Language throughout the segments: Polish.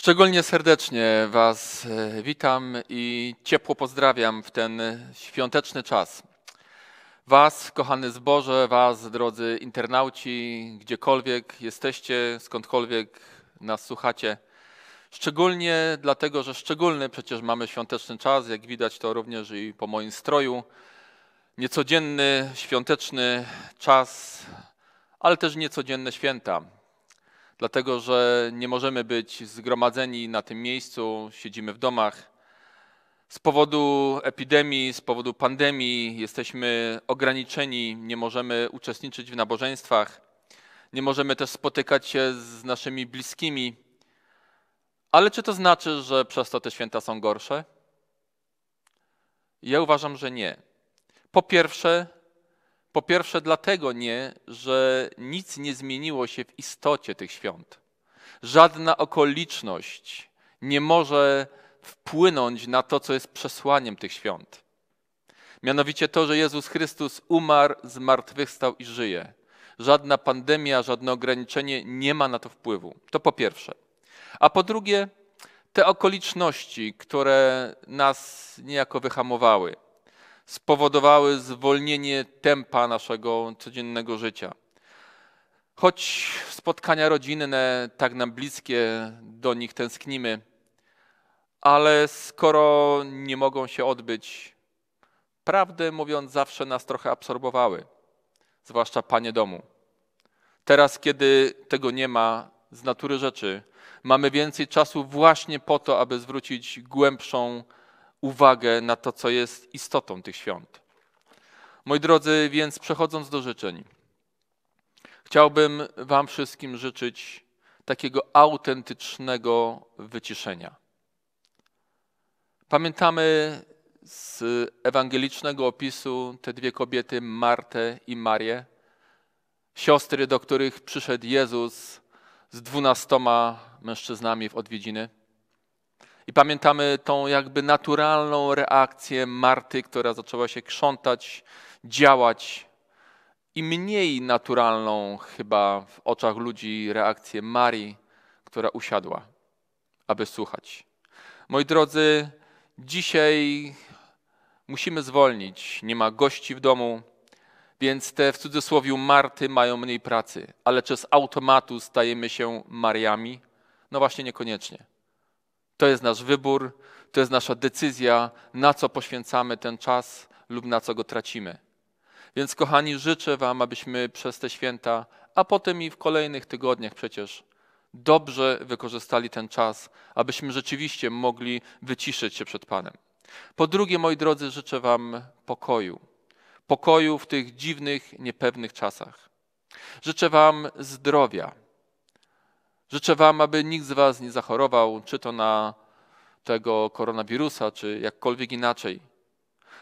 Szczególnie serdecznie Was e, witam i ciepło pozdrawiam w ten świąteczny czas. Was, kochany zboże, Was, drodzy internauci, gdziekolwiek jesteście, skądkolwiek nas słuchacie. Szczególnie dlatego, że szczególny przecież mamy świąteczny czas, jak widać to również i po moim stroju. Niecodzienny świąteczny czas, ale też niecodzienne święta dlatego że nie możemy być zgromadzeni na tym miejscu, siedzimy w domach. Z powodu epidemii, z powodu pandemii jesteśmy ograniczeni, nie możemy uczestniczyć w nabożeństwach, nie możemy też spotykać się z naszymi bliskimi. Ale czy to znaczy, że przez to te święta są gorsze? Ja uważam, że nie. Po pierwsze, po pierwsze, dlatego nie, że nic nie zmieniło się w istocie tych świąt. Żadna okoliczność nie może wpłynąć na to, co jest przesłaniem tych świąt. Mianowicie to, że Jezus Chrystus umarł, zmartwychwstał i żyje. Żadna pandemia, żadne ograniczenie nie ma na to wpływu. To po pierwsze. A po drugie, te okoliczności, które nas niejako wyhamowały, spowodowały zwolnienie tempa naszego codziennego życia. Choć spotkania rodzinne, tak nam bliskie, do nich tęsknimy, ale skoro nie mogą się odbyć, prawdę mówiąc, zawsze nas trochę absorbowały, zwłaszcza panie domu. Teraz, kiedy tego nie ma z natury rzeczy, mamy więcej czasu właśnie po to, aby zwrócić głębszą uwagę uwagę na to, co jest istotą tych świąt. Moi drodzy, więc przechodząc do życzeń, chciałbym Wam wszystkim życzyć takiego autentycznego wyciszenia. Pamiętamy z ewangelicznego opisu te dwie kobiety, Martę i Marię, siostry, do których przyszedł Jezus z dwunastoma mężczyznami w odwiedziny. I pamiętamy tą jakby naturalną reakcję Marty, która zaczęła się krzątać, działać, i mniej naturalną chyba w oczach ludzi reakcję Marii, która usiadła, aby słuchać. Moi drodzy, dzisiaj musimy zwolnić. Nie ma gości w domu, więc te w cudzysłowie Marty mają mniej pracy, ale czy z automatu stajemy się Mariami? No właśnie niekoniecznie. To jest nasz wybór, to jest nasza decyzja, na co poświęcamy ten czas lub na co go tracimy. Więc, kochani, życzę Wam, abyśmy przez te święta, a potem i w kolejnych tygodniach przecież, dobrze wykorzystali ten czas, abyśmy rzeczywiście mogli wyciszyć się przed Panem. Po drugie, moi drodzy, życzę Wam pokoju. Pokoju w tych dziwnych, niepewnych czasach. Życzę Wam zdrowia. Życzę Wam, aby nikt z Was nie zachorował, czy to na tego koronawirusa, czy jakkolwiek inaczej.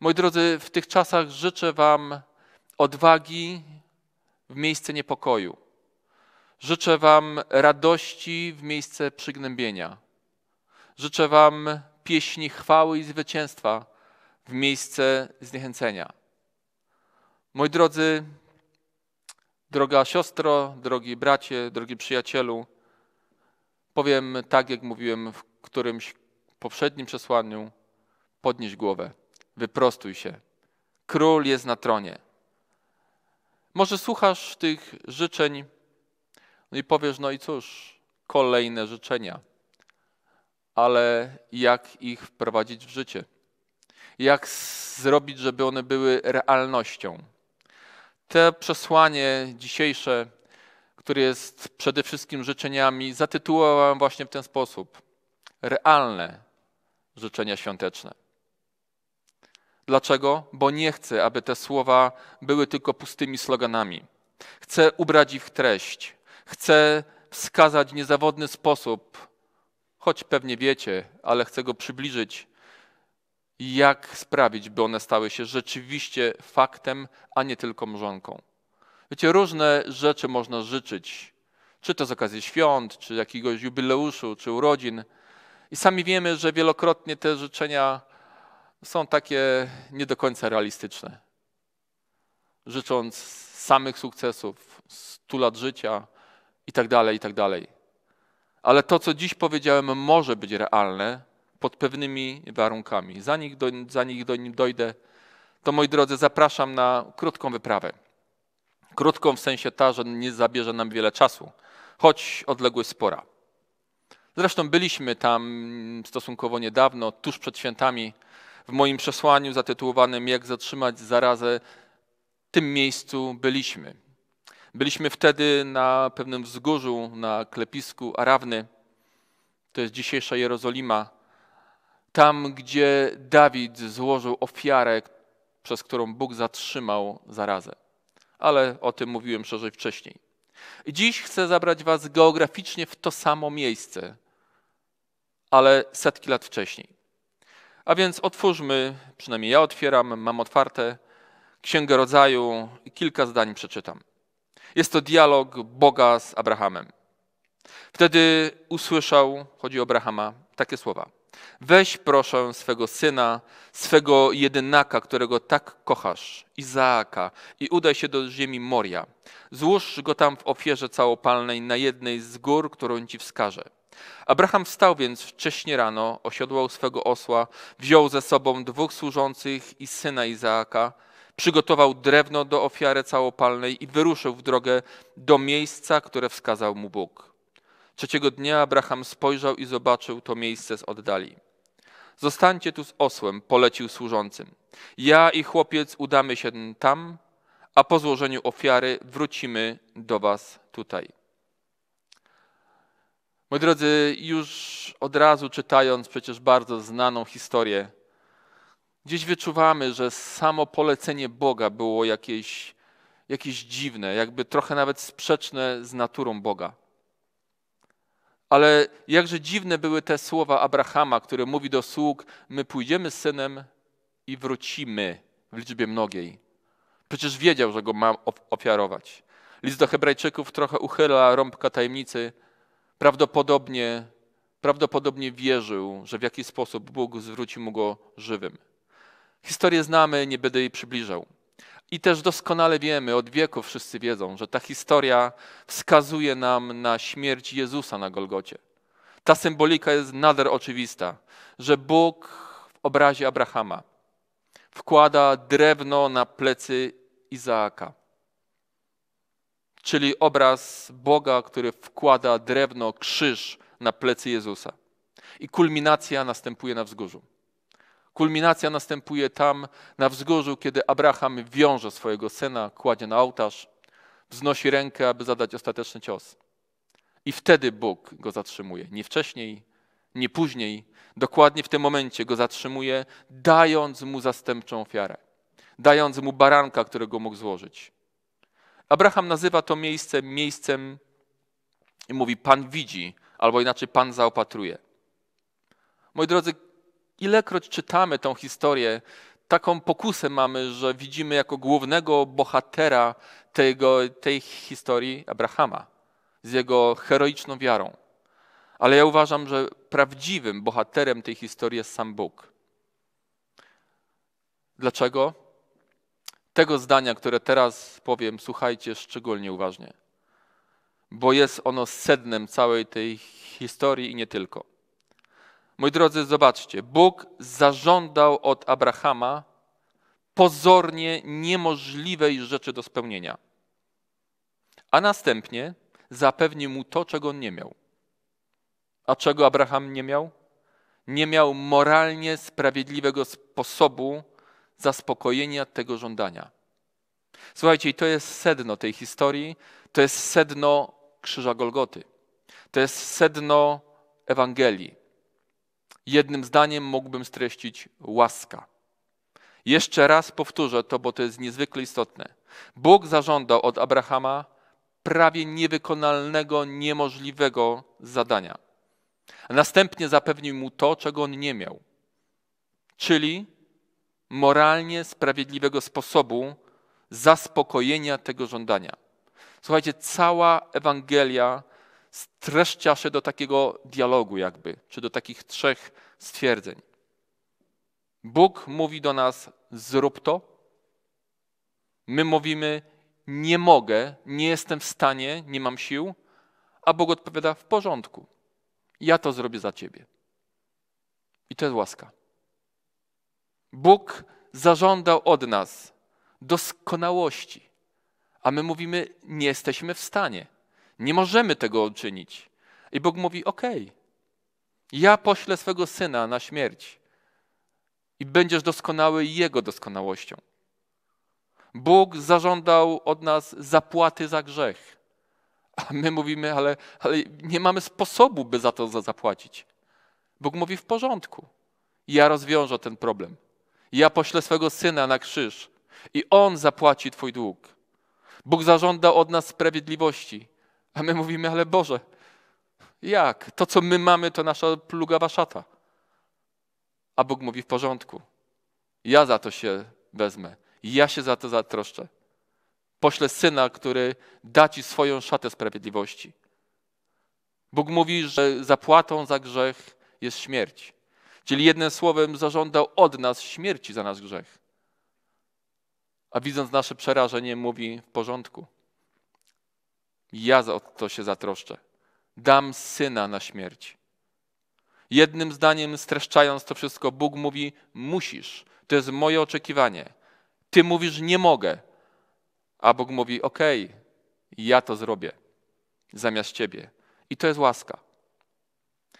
Moi drodzy, w tych czasach życzę Wam odwagi w miejsce niepokoju. Życzę Wam radości w miejsce przygnębienia. Życzę Wam pieśni chwały i zwycięstwa w miejsce zniechęcenia. Moi drodzy, droga siostro, drogi bracie, drogi przyjacielu, Powiem tak, jak mówiłem w którymś poprzednim przesłaniu: podnieś głowę, wyprostuj się. Król jest na tronie. Może słuchasz tych życzeń no i powiesz: No i cóż, kolejne życzenia, ale jak ich wprowadzić w życie? Jak zrobić, żeby one były realnością? Te przesłanie dzisiejsze który jest przede wszystkim życzeniami, zatytułowałem właśnie w ten sposób: Realne życzenia świąteczne. Dlaczego? Bo nie chcę, aby te słowa były tylko pustymi sloganami. Chcę ubrać ich treść. Chcę wskazać niezawodny sposób, choć pewnie wiecie, ale chcę go przybliżyć, jak sprawić, by one stały się rzeczywiście faktem, a nie tylko mrzonką. Wiecie, różne rzeczy można życzyć, czy to z okazji świąt, czy jakiegoś jubileuszu, czy urodzin. I sami wiemy, że wielokrotnie te życzenia są takie nie do końca realistyczne. Życząc samych sukcesów, stu lat życia itd., tak itd. Tak Ale to, co dziś powiedziałem, może być realne pod pewnymi warunkami. Zanim do, zanim do nim dojdę, to moi drodzy, zapraszam na krótką wyprawę. Krótką w sensie ta, że nie zabierze nam wiele czasu, choć odległość spora. Zresztą byliśmy tam stosunkowo niedawno, tuż przed świętami, w moim przesłaniu zatytułowanym Jak zatrzymać zarazę, w tym miejscu byliśmy. Byliśmy wtedy na pewnym wzgórzu, na klepisku Arawny, to jest dzisiejsza Jerozolima, tam gdzie Dawid złożył ofiarę, przez którą Bóg zatrzymał zarazę ale o tym mówiłem szerzej wcześniej. Dziś chcę zabrać Was geograficznie w to samo miejsce, ale setki lat wcześniej. A więc otwórzmy, przynajmniej ja otwieram, mam otwarte Księgę Rodzaju i kilka zdań przeczytam. Jest to dialog Boga z Abrahamem. Wtedy usłyszał, chodzi o Abrahama, takie słowa – Weź proszę swego syna, swego jedynaka, którego tak kochasz, Izaaka, i udaj się do ziemi Moria. Złóż go tam w ofierze całopalnej na jednej z gór, którą ci wskażę. Abraham wstał więc wcześnie rano, osiodłał swego osła, wziął ze sobą dwóch służących i syna Izaaka, przygotował drewno do ofiary całopalnej i wyruszył w drogę do miejsca, które wskazał mu Bóg. Trzeciego dnia Abraham spojrzał i zobaczył to miejsce z oddali. Zostańcie tu z osłem, polecił służącym. Ja i chłopiec udamy się tam, a po złożeniu ofiary wrócimy do Was tutaj. Moi drodzy, już od razu czytając przecież bardzo znaną historię, gdzieś wyczuwamy, że samo polecenie Boga było jakieś, jakieś dziwne, jakby trochę nawet sprzeczne z naturą Boga. Ale jakże dziwne były te słowa Abrahama, który mówi do sług: My pójdziemy z synem i wrócimy w liczbie mnogiej. Przecież wiedział, że go mam ofiarować. List do Hebrajczyków trochę uchyla rąbka tajemnicy. Prawdopodobnie, prawdopodobnie wierzył, że w jakiś sposób Bóg zwróci mu go żywym. Historię znamy, nie będę jej przybliżał. I też doskonale wiemy, od wieków wszyscy wiedzą, że ta historia wskazuje nam na śmierć Jezusa na Golgocie. Ta symbolika jest nader oczywista, że Bóg w obrazie Abrahama wkłada drewno na plecy Izaaka. Czyli obraz Boga, który wkłada drewno, krzyż na plecy Jezusa. I kulminacja następuje na wzgórzu. Kulminacja następuje tam, na wzgórzu, kiedy Abraham wiąże swojego syna, kładzie na ołtarz, wznosi rękę, aby zadać ostateczny cios. I wtedy Bóg go zatrzymuje. Nie wcześniej, nie później, dokładnie w tym momencie go zatrzymuje, dając mu zastępczą ofiarę, dając mu baranka, którego mógł złożyć. Abraham nazywa to miejsce miejscem i mówi: Pan widzi, albo inaczej Pan zaopatruje. Moi drodzy, ilekroć czytamy tą historię, taką pokusę mamy, że widzimy jako głównego bohatera tego, tej historii Abrahama z jego heroiczną wiarą. Ale ja uważam, że prawdziwym bohaterem tej historii jest sam Bóg. Dlaczego? Tego zdania, które teraz powiem, słuchajcie szczególnie uważnie, bo jest ono sednem całej tej historii i nie tylko. Moi drodzy, zobaczcie, Bóg zażądał od Abrahama pozornie niemożliwej rzeczy do spełnienia, a następnie zapewnił mu to, czego on nie miał. A czego Abraham nie miał? Nie miał moralnie sprawiedliwego sposobu zaspokojenia tego żądania. Słuchajcie, i to jest sedno tej historii, to jest sedno Krzyża Golgoty, to jest sedno Ewangelii. Jednym zdaniem mógłbym streścić łaska. Jeszcze raz powtórzę to, bo to jest niezwykle istotne. Bóg zażądał od Abrahama prawie niewykonalnego, niemożliwego zadania. następnie zapewnił mu to, czego on nie miał, czyli moralnie sprawiedliwego sposobu zaspokojenia tego żądania. Słuchajcie, cała Ewangelia streszcza się do takiego dialogu, jakby, czy do takich trzech stwierdzeń. Bóg mówi do nas: zrób to. My mówimy: nie mogę, nie jestem w stanie, nie mam sił. A Bóg odpowiada: w porządku, ja to zrobię za ciebie. I to jest łaska. Bóg zażądał od nas doskonałości, a my mówimy: nie jesteśmy w stanie. Nie możemy tego odczynić. I Bóg mówi: Okej, okay, ja poślę swego syna na śmierć i będziesz doskonały jego doskonałością. Bóg zażądał od nas zapłaty za grzech. A my mówimy, ale, ale nie mamy sposobu, by za to zapłacić. Bóg mówi w porządku. Ja rozwiążę ten problem. Ja poślę swego syna na krzyż i on zapłaci Twój dług. Bóg zażąda od nas sprawiedliwości. A my mówimy, ale Boże, jak? To, co my mamy, to nasza plugawa szata. A Bóg mówi, w porządku. Ja za to się wezmę. Ja się za to zatroszczę. Poślę syna, który da ci swoją szatę sprawiedliwości. Bóg mówi, że zapłatą za grzech jest śmierć. Czyli jednym słowem zażądał od nas śmierci za nasz grzech. A widząc nasze przerażenie, mówi w porządku. Ja o to się zatroszczę. Dam syna na śmierć. Jednym zdaniem streszczając to wszystko, Bóg mówi: Musisz. To jest moje oczekiwanie. Ty mówisz: Nie mogę. A Bóg mówi: Okej, okay, ja to zrobię zamiast ciebie. I to jest łaska.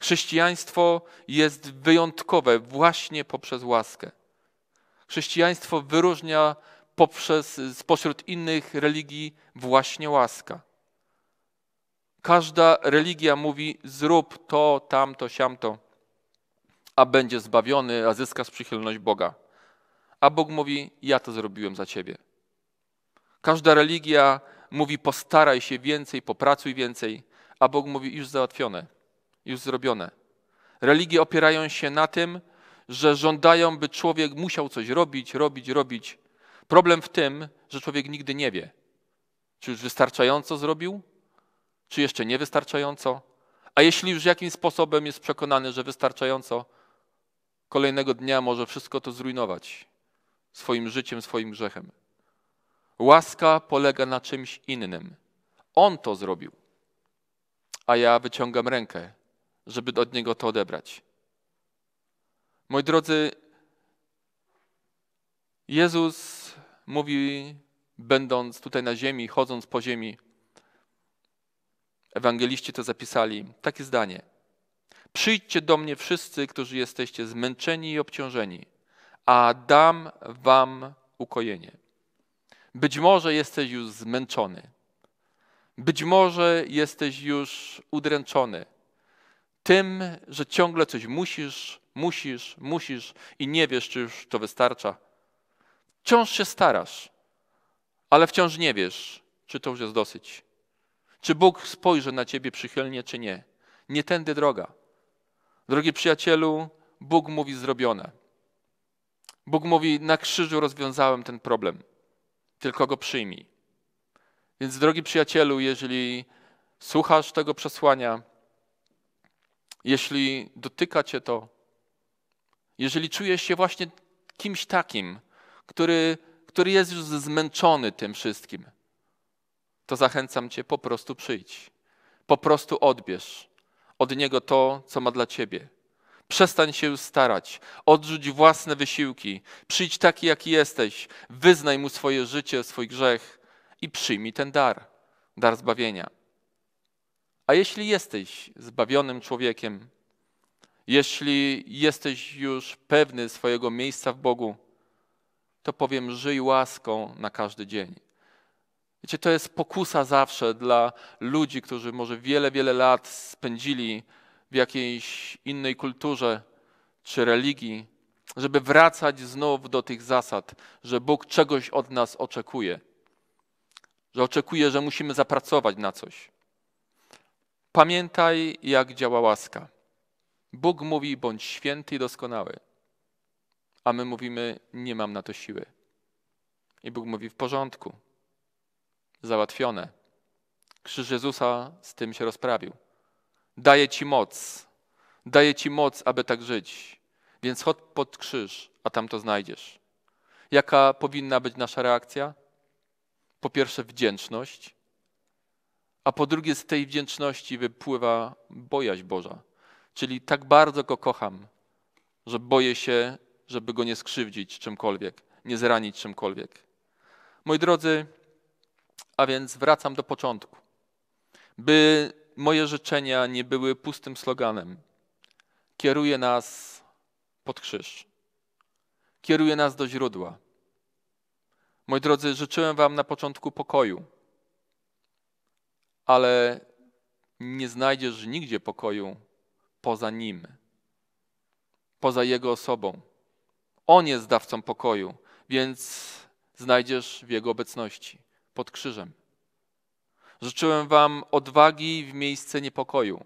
Chrześcijaństwo jest wyjątkowe właśnie poprzez łaskę. Chrześcijaństwo wyróżnia poprzez, spośród innych religii właśnie łaska. Każda religia mówi: zrób to, tamto, siamto, a będzie zbawiony, a zyskasz przychylność Boga. A Bóg mówi: Ja to zrobiłem za ciebie. Każda religia mówi: postaraj się więcej, popracuj więcej, a Bóg mówi: już załatwione, już zrobione. Religie opierają się na tym, że żądają, by człowiek musiał coś robić, robić, robić. Problem w tym, że człowiek nigdy nie wie, czy już wystarczająco zrobił, czy jeszcze niewystarczająco? A jeśli już jakimś sposobem jest przekonany, że wystarczająco, kolejnego dnia może wszystko to zrujnować swoim życiem, swoim grzechem. Łaska polega na czymś innym. On to zrobił, a ja wyciągam rękę, żeby od niego to odebrać. Moi drodzy, Jezus mówi, będąc tutaj na ziemi, chodząc po ziemi, Ewangeliści to zapisali takie zdanie: Przyjdźcie do mnie wszyscy, którzy jesteście zmęczeni i obciążeni, a dam wam ukojenie. Być może jesteś już zmęczony, być może jesteś już udręczony tym, że ciągle coś musisz, musisz, musisz i nie wiesz, czy już to wystarcza. Wciąż się starasz, ale wciąż nie wiesz, czy to już jest dosyć. Czy Bóg spojrzy na ciebie przychylnie, czy nie? Nie tędy droga. Drogi przyjacielu, Bóg mówi zrobione. Bóg mówi: Na krzyżu rozwiązałem ten problem, tylko go przyjmij. Więc, drogi przyjacielu, jeżeli słuchasz tego przesłania, jeśli dotyka cię to, jeżeli czujesz się właśnie kimś takim, który, który jest już zmęczony tym wszystkim, to zachęcam Cię, po prostu przyjdź. Po prostu odbierz od Niego to, co ma dla Ciebie. Przestań się starać, odrzuć własne wysiłki, przyjdź taki, jaki jesteś, wyznaj Mu swoje życie, swój grzech i przyjmij ten dar, dar zbawienia. A jeśli jesteś zbawionym człowiekiem, jeśli jesteś już pewny swojego miejsca w Bogu, to powiem: żyj łaską na każdy dzień. Wiecie, to jest pokusa zawsze dla ludzi, którzy może wiele, wiele lat spędzili w jakiejś innej kulturze czy religii, żeby wracać znów do tych zasad, że Bóg czegoś od nas oczekuje, że oczekuje, że musimy zapracować na coś. Pamiętaj, jak działa łaska. Bóg mówi: bądź święty i doskonały, a my mówimy: nie mam na to siły. I Bóg mówi: w porządku załatwione. Krzyż Jezusa z tym się rozprawił. Daje ci moc, daje ci moc, aby tak żyć. Więc chodź pod krzyż, a tam to znajdziesz. Jaka powinna być nasza reakcja? Po pierwsze, wdzięczność, a po drugie, z tej wdzięczności wypływa bojaźń Boża. Czyli tak bardzo go kocham, że boję się, żeby go nie skrzywdzić czymkolwiek, nie zranić czymkolwiek. Moi drodzy, a więc wracam do początku. By moje życzenia nie były pustym sloganem, kieruje nas pod krzyż. Kieruje nas do źródła. Moi drodzy, życzyłem Wam na początku pokoju, ale nie znajdziesz nigdzie pokoju poza Nim, poza Jego osobą. On jest dawcą pokoju, więc znajdziesz w Jego obecności pod krzyżem. Życzyłem wam odwagi w miejsce niepokoju.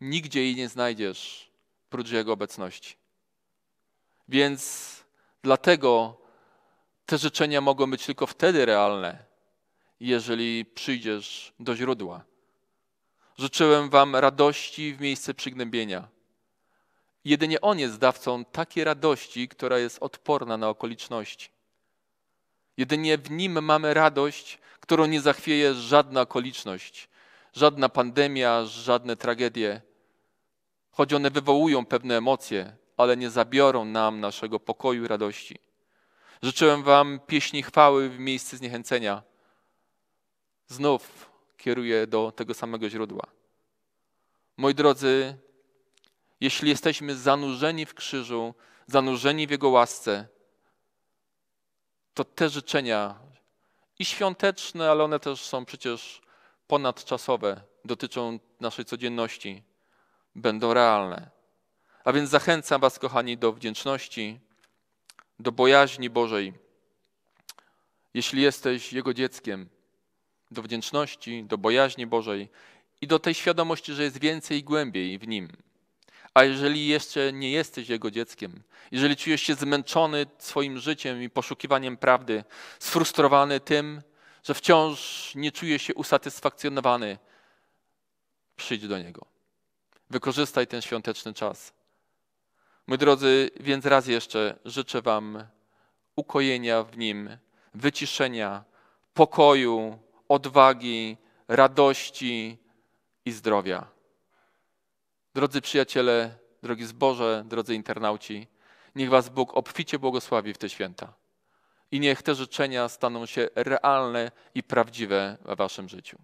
Nigdzie jej nie znajdziesz prócz Jego obecności. Więc dlatego te życzenia mogą być tylko wtedy realne, jeżeli przyjdziesz do źródła. Życzyłem wam radości w miejsce przygnębienia. Jedynie On jest dawcą takiej radości, która jest odporna na okoliczności. Jedynie w Nim mamy radość, którą nie zachwieje żadna okoliczność, żadna pandemia, żadne tragedie. Choć one wywołują pewne emocje, ale nie zabiorą nam naszego pokoju i radości. Życzyłem Wam pieśni chwały w miejsce zniechęcenia. Znów kieruję do tego samego źródła. Moi drodzy, jeśli jesteśmy zanurzeni w krzyżu, zanurzeni w Jego łasce, to te życzenia i świąteczne, ale one też są przecież ponadczasowe, dotyczą naszej codzienności, będą realne. A więc zachęcam Was, kochani, do wdzięczności, do bojaźni Bożej. Jeśli jesteś Jego dzieckiem, do wdzięczności, do bojaźni Bożej i do tej świadomości, że jest więcej i głębiej w Nim. A jeżeli jeszcze nie jesteś Jego dzieckiem, jeżeli czujesz się zmęczony swoim życiem i poszukiwaniem prawdy, sfrustrowany tym, że wciąż nie czujesz się usatysfakcjonowany, przyjdź do Niego. Wykorzystaj ten świąteczny czas. Moi drodzy, więc raz jeszcze życzę Wam ukojenia w Nim, wyciszenia, pokoju, odwagi, radości i zdrowia. Drodzy przyjaciele, drogi zboże, drodzy internauci, niech Was Bóg obficie błogosławi w te święta i niech te życzenia staną się realne i prawdziwe w Waszym życiu.